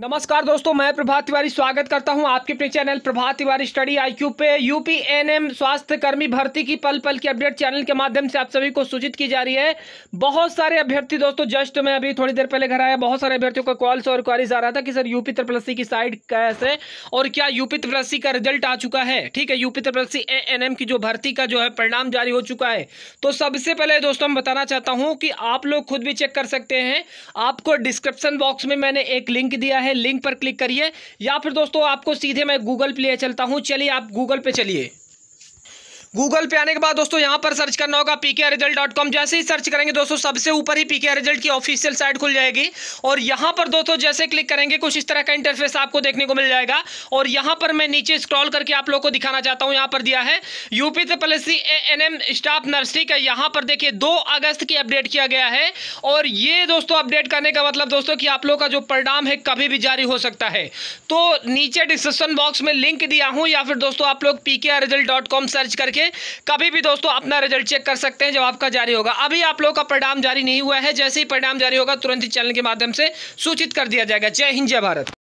नमस्कार दोस्तों मैं प्रभात तिवारी स्वागत करता हूं आपके अपने channel Prabhat Tiwari study IQ पे यूपी एनएम स्वास्थ्य कर्मी भर्ती की पल पल की अपडेट चैनल के माध्यम से आप सभी को सूचित की जा रही है बहुत सारे अभ्यर्थी दोस्तों जस्ट मैं अभी थोड़ी देर पहले घर आया बहुत सारे अभ्यर्थियों का कॉल्स और क्वारीज आ रहा था कि सर यूपी त्रिप्लसी की साइड कैसे और क्या यूपी त्रिपलसी का रिजल्ट आ चुका है ठीक है यूपी त्रिप्लसी ए की जो भर्ती का जो है परिणाम जारी हो चुका है तो सबसे पहले दोस्तों मैं बताना चाहता हूँ कि आप लोग खुद भी चेक कर सकते हैं आपको डिस्क्रिप्शन बॉक्स में मैंने एक लिंक दिया है है लिंक पर क्लिक करिए या फिर दोस्तों आपको सीधे मैं गूगल पे चलता हूँ चलिए आप गूगल पे चलिए गूगल पे आने के बाद दोस्तों यहाँ पर सर्च करना होगा कॉम जैसे ही सर्च करेंगे दोस्तों सबसे ऊपर ही पीके रिजल्ट की ऑफिशियल साइट खुल जाएगी और यहाँ पर दोस्तों जैसे क्लिक करेंगे कुछ इस तरह का इंटरफेस आपको देखने को मिल जाएगा और यहाँ पर मैं नीचे स्क्रॉल करके आप लोग को दिखाना चाहता हूँ यहाँ पर दिया है यूपी त्रिपलसी A N M staff nursery का यहाँ पर देखिए दो अगस्त की अपडेट किया गया है और ये दोस्तों अपडेट करने का मतलब दोस्तों कि आप लोग का जो परिणाम है कभी भी जारी हो सकता है तो नीचे डिस्क्रिप्शन बॉक्स में लिंक दिया हूँ या फिर दोस्तों आप लोग कॉम सर्च करके करके कभी भी दोस्तों अपना रिजल्ट चेक कर सकते हैं जब आपका जारी होगा अभी आप लोगों का परिणाम जारी नहीं हुआ है जैसे ही परिणाम जारी होगा तुरंत ही चैनल के माध्यम से सूचित कर दिया जाएगा जय हिंद जय भारत